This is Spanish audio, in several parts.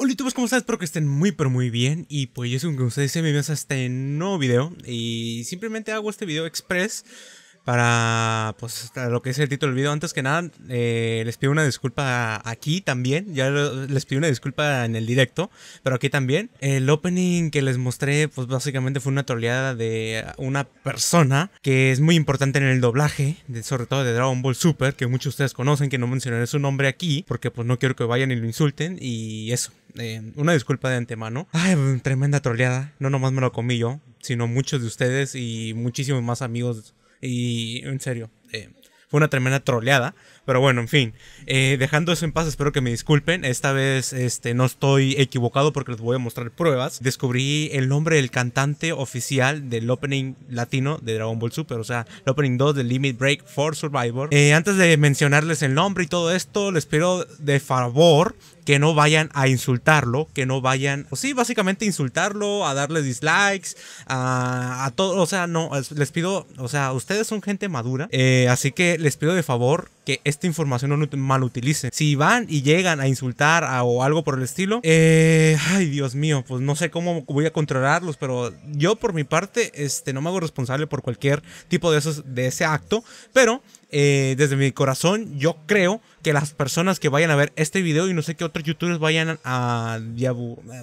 Hola youtubers, ¿cómo estás? Espero que estén muy pero muy bien y pues yo soy que ustedes se bienvenidos a este nuevo video y simplemente hago este video express para pues lo que es el título del video. Antes que nada eh, les pido una disculpa aquí también, ya les pido una disculpa en el directo, pero aquí también. El opening que les mostré pues básicamente fue una troleada de una persona que es muy importante en el doblaje, sobre todo de Dragon Ball Super, que muchos de ustedes conocen, que no mencionaré su nombre aquí, porque pues no quiero que vayan y lo insulten y eso una disculpa de antemano. Ay, tremenda troleada. No nomás me lo comí yo, sino muchos de ustedes y muchísimos más amigos. Y en serio, eh, fue una tremenda troleada. Pero bueno, en fin. Eh, dejando eso en paz, espero que me disculpen. Esta vez este, no estoy equivocado porque les voy a mostrar pruebas. Descubrí el nombre del cantante oficial del opening latino de Dragon Ball Super, o sea, el opening 2 de Limit Break for Survivor. Eh, antes de mencionarles el nombre y todo esto, les pido de favor que no vayan a insultarlo, que no vayan, o sí, básicamente insultarlo, a darle dislikes, a, a todo, o sea, no, les pido, o sea, ustedes son gente madura, eh, así que les pido de favor que esta información no mal utilicen. Si van y llegan a insultar o algo por el estilo, eh, ay Dios mío, pues no sé cómo voy a controlarlos, pero yo por mi parte este, no me hago responsable por cualquier tipo de, esos, de ese acto, pero eh, desde mi corazón, yo creo que las personas que vayan a ver este video y no sé qué otros youtubers vayan a,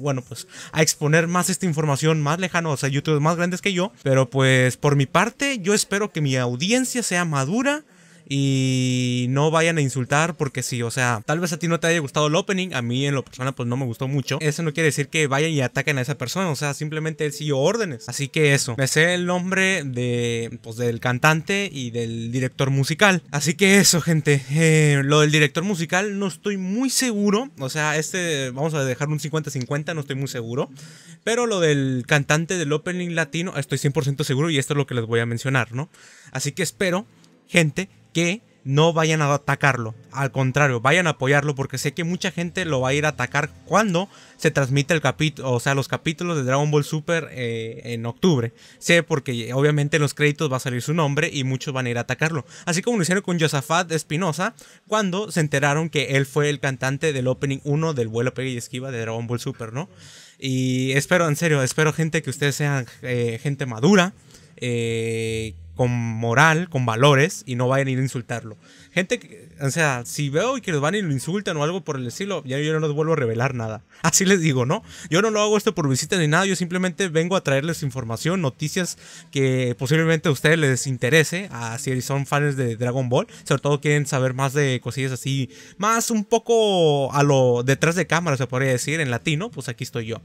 bueno, pues a exponer más esta información más lejano, o sea, youtubers más grandes que yo. Pero pues por mi parte, yo espero que mi audiencia sea madura, y no vayan a insultar porque si, o sea, tal vez a ti no te haya gustado el opening, a mí en lo personal pues no me gustó mucho. Eso no quiere decir que vayan y ataquen a esa persona, o sea, simplemente él siguió órdenes. Así que eso, me sé el nombre de pues del cantante y del director musical. Así que eso, gente, eh, lo del director musical no estoy muy seguro, o sea, este vamos a dejar un 50-50, no estoy muy seguro, pero lo del cantante del opening latino estoy 100% seguro y esto es lo que les voy a mencionar, ¿no? Así que espero, gente, que no vayan a atacarlo. Al contrario, vayan a apoyarlo porque sé que mucha gente lo va a ir a atacar cuando se transmite el capítulo, o sea, los capítulos de Dragon Ball Super eh, en octubre. Sé porque obviamente en los créditos va a salir su nombre y muchos van a ir a atacarlo. Así como lo hicieron con Josafat Espinosa cuando se enteraron que él fue el cantante del opening 1 del vuelo pegue y Esquiva de Dragon Ball Super, ¿no? Y espero, en serio, espero gente que ustedes sean eh, gente madura. Eh, con moral, con valores y no vayan a ir a insultarlo. Gente, o sea, si veo y que los van y lo insultan o algo por el estilo, ya yo no les vuelvo a revelar nada. Así les digo, ¿no? Yo no lo hago esto por visita ni nada, yo simplemente vengo a traerles información, noticias que posiblemente a ustedes les interese, así si son fans de Dragon Ball, sobre todo quieren saber más de cosillas así, más un poco a lo detrás de cámara, se podría decir, en latino, pues aquí estoy yo.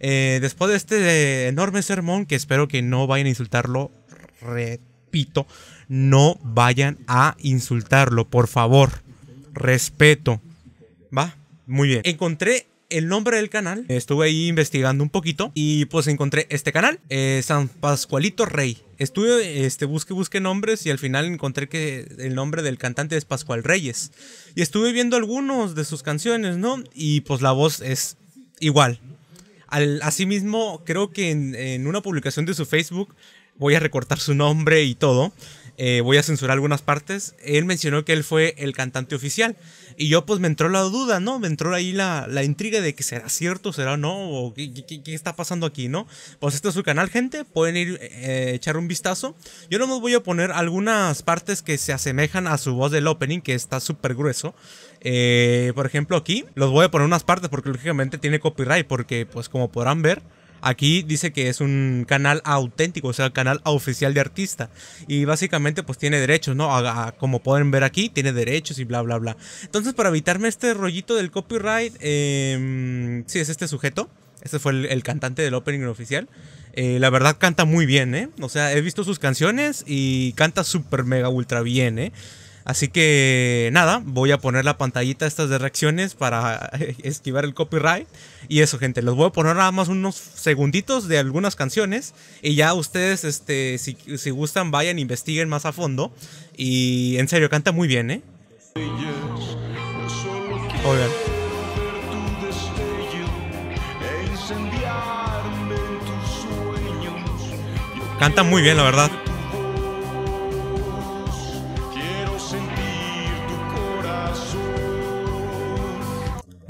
Eh, después de este enorme sermón, que espero que no vayan a insultarlo, repito, no vayan a insultarlo, por favor. Respeto. Va, muy bien. Encontré el nombre del canal, estuve ahí investigando un poquito y pues encontré este canal, eh, San Pascualito Rey. Estuve, este, busque, busque nombres y al final encontré que el nombre del cantante es Pascual Reyes. Y estuve viendo algunos de sus canciones, ¿no? Y pues la voz es igual. Al, asimismo, creo que en una publicación de su Facebook voy a recortar su nombre y todo. Eh, voy a censurar algunas partes. Él mencionó que él fue el cantante oficial. Y yo pues me entró la duda, ¿no? Me entró ahí la, intriga de que será cierto, será no, o qué, qué, está pasando aquí, ¿no? Pues este es su canal, gente. Pueden ir eh, echar un vistazo. Yo no nomás voy a poner algunas partes que se asemejan a su voz del opening, que está súper grueso. Eh, por ejemplo, aquí los voy a poner unas partes porque lógicamente tiene copyright, porque pues como podrán ver... Aquí dice que es un canal auténtico, o sea, el canal oficial de artista. Y básicamente pues tiene derechos, ¿no? como pueden ver aquí, tiene derechos y bla, bla, bla. Entonces, para evitarme este rollito del copyright, em, sí, es este sujeto. Este fue el, cantante del opening oficial. Eh, la verdad canta muy bien, ¿eh? O sea, he visto sus canciones y canta súper mega ultra bien, ¿eh? Así que nada, voy a poner la pantallita estas de reacciones para eh, esquivar el copyright. Y eso, gente, los voy a poner nada más unos segunditos de algunas canciones. Y ya ustedes, este, si, si gustan, vayan, investiguen más a fondo. Y en serio, canta muy bien, ¿eh? Canta muy bien, la verdad.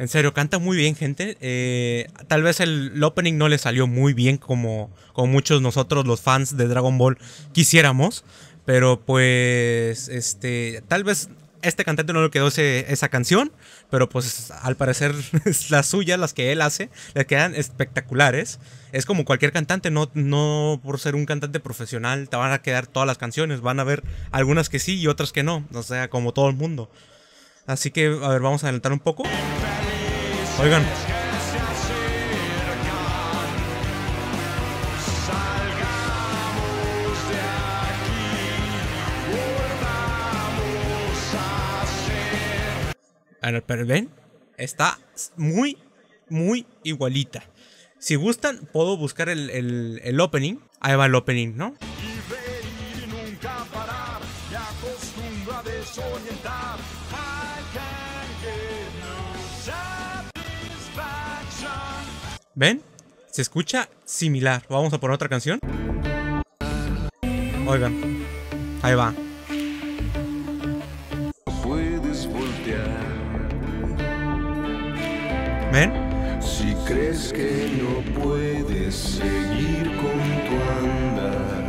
En serio, canta muy bien, gente. Eh, tal vez el, opening no le salió muy bien como, como muchos nosotros, los fans de Dragon Ball, quisiéramos. Pero pues, este, tal vez este cantante no le quedó esa canción, pero pues al parecer las suyas, las que él hace, le quedan espectaculares. Es como cualquier cantante, no, no por ser un cantante profesional te van a quedar todas las canciones, van a haber algunas que sí y otras que no, o sea, como todo el mundo. Así que, a ver, vamos a adelantar un poco. Oigan. Ahora, pero ven, está muy, muy igualita. Si gustan, puedo buscar el, el, el opening. Ahí va el opening, ¿no? Y ve y nunca parar, me acostumbro a desorientar. ¿Ven? Se escucha similar. Vamos a poner otra canción. Oigan. Ahí va. Puedes voltear. ¿Ven? Si crees que no puedes seguir con tu andar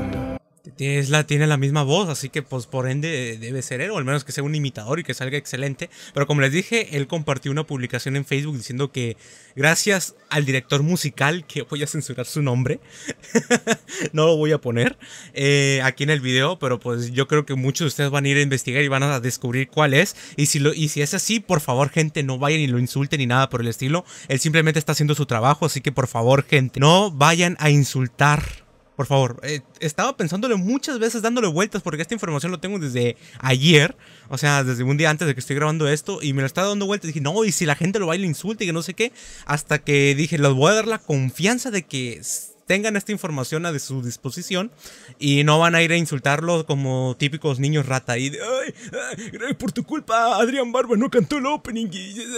es la, tiene la misma voz, así que pues por ende debe ser él, o al menos que sea un imitador y que salga excelente. Pero como les dije, él compartió una publicación en Facebook diciendo que gracias al director musical, que voy a censurar su nombre, no lo voy a poner eh, aquí en el video, pero pues yo creo que muchos de ustedes van a ir a investigar y van a descubrir cuál es. Y si, lo, y si es así, por favor gente, no vayan y lo insulten ni nada por el estilo. Él simplemente está haciendo su trabajo, así que por favor gente, no vayan a insultar por favor, eh, estaba pensándole muchas veces, dándole vueltas, porque esta información lo tengo desde ayer, o sea, desde un día antes de que estoy grabando esto, y me lo estaba dando vueltas. Dije, no, y si la gente lo va y lo insulta y que no sé qué, hasta que dije, les voy a dar la confianza de que tengan esta información a su disposición y no van a ir a insultarlo como típicos niños rata y ay, por tu culpa Adrián Barba no cantó el opening.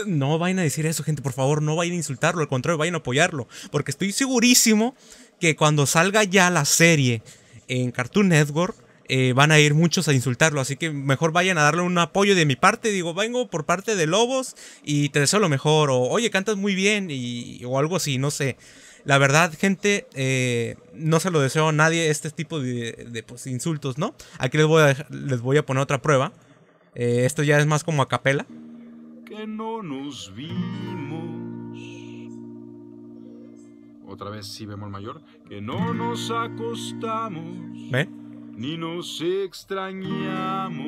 No vayan a decir eso, gente, por favor, no vayan a insultarlo, al contrario, vayan a apoyarlo, porque estoy segurísimo que cuando salga ya la serie en Cartoon Network, eh, van a ir muchos a insultarlo. Así que mejor vayan a darle un apoyo de mi parte. Digo, vengo por parte de Lobos y te deseo lo mejor. O oye, cantas muy bien. Y, o algo así, no sé. La verdad, gente, eh, no se lo deseo a nadie este tipo de, pues, insultos, ¿no? Aquí les voy, a poner otra prueba. Eh, esto ya es más como a capela. Que no nos vimos. Otra vez si vemos mayor. Que no nos acostamos. ¿Ven? Ni nos extrañamos.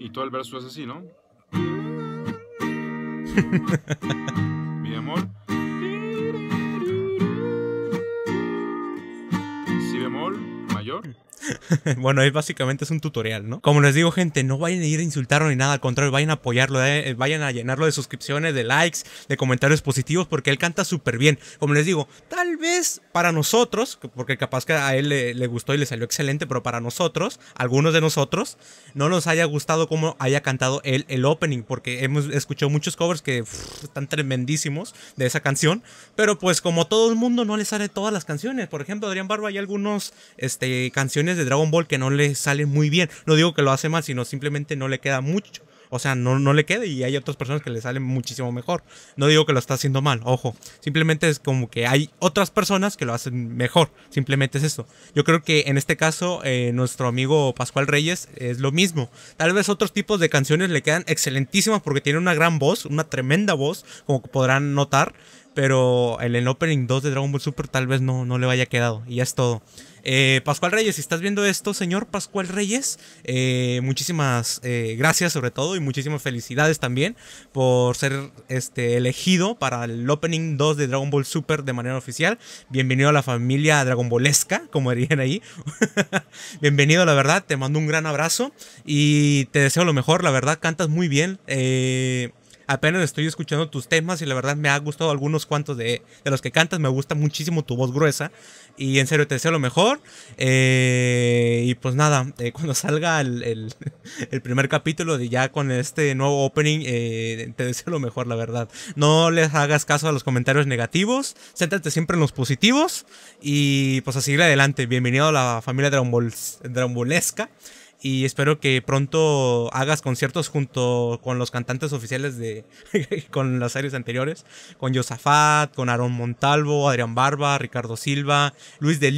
Y todo el verso es así, ¿no? Mi amor. bueno, es básicamente es un tutorial, ¿no? Como les digo, gente, no vayan a ir a insultarlo ni nada, al contrario, vayan a apoyarlo, eh, eh, vayan a llenarlo de suscripciones, de likes, de comentarios positivos, porque él canta súper bien. Como les digo, tal vez para nosotros, porque capaz que a él le, gustó y le salió excelente, pero para nosotros, algunos de nosotros, no nos haya gustado cómo haya cantado él el opening, porque hemos escuchado muchos covers que están tremendísimos de esa canción, pero pues como todo el mundo no le sale todas las canciones, por ejemplo, Adrián Barba hay algunos este, canciones de Dragon Ball que no le sale muy bien. No digo que lo hace mal, sino simplemente no le queda mucho. O sea, no, no le queda y hay otras personas que le salen muchísimo mejor. No digo que lo está haciendo mal, ojo. Simplemente es como que hay otras personas que lo hacen mejor. Simplemente es eso. Yo creo que en este caso eh, nuestro amigo Pascual Reyes es lo mismo. Tal vez otros tipos de canciones le quedan excelentísimas porque tiene una gran voz, una tremenda voz, como podrán notar. Pero el, el opening 2 de Dragon Ball Super tal vez no, le haya quedado. Y ya es todo. Eh, Pascual Reyes, si estás viendo esto, señor Pascual Reyes, eh, muchísimas eh, gracias sobre todo y muchísimas felicidades también por ser este, elegido para el Opening 2 de Dragon Ball Super de manera oficial. Bienvenido a la familia Dragon como dirían ahí. Bienvenido, la verdad, te mando un gran abrazo y te deseo lo mejor, la verdad, cantas muy bien. Eh, apenas estoy escuchando tus temas y la verdad me ha gustado algunos cuantos de, los que cantas. Me gusta muchísimo tu voz gruesa y en serio te deseo lo mejor. Eh, y pues nada, eh, cuando salga el, primer capítulo de ya con este nuevo opening, eh, te deseo lo mejor, la verdad. No les hagas caso a los comentarios negativos, céntrate siempre en los positivos y pues a seguir adelante. Bienvenido a la familia Dragon, y espero que pronto hagas conciertos junto con los cantantes oficiales de con las series anteriores, con Josafat, con Aaron Montalvo, Adrián Barba, Ricardo Silva, Luis de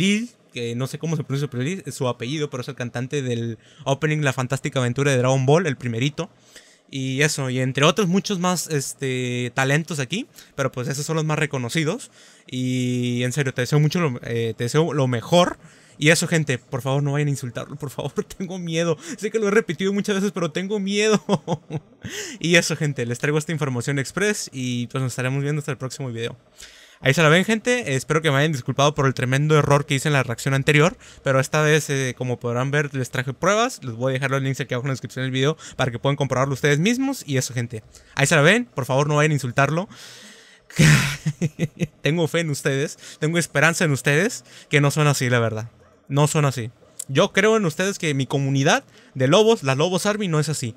que no sé cómo se pronuncia su apellido, pero es el cantante del opening La Fantástica Aventura de Dragon Ball, el primerito. Y eso, y entre otros muchos más este, talentos aquí, pero pues esos son los más reconocidos. Y en serio, te deseo mucho, eh, te deseo lo mejor. Y eso, gente, por favor, no vayan a insultarlo, por favor, tengo miedo. Sé que lo he repetido muchas veces, pero tengo miedo. y eso, gente, les traigo esta información express y pues nos estaremos viendo hasta el próximo video. Ahí se la ven, gente. Espero que me hayan disculpado por el tremendo error que hice en la reacción anterior. Pero esta vez, eh, como podrán ver, les traje pruebas. Les voy a dejar los links aquí abajo en la descripción del video para que puedan comprobarlo ustedes mismos. Y eso, gente. Ahí se la ven. Por favor, no vayan a insultarlo. tengo fe en ustedes. Tengo esperanza en ustedes. Que no son así, la verdad no son así. Yo creo en ustedes que mi comunidad de lobos, la Lobos Army, no es así.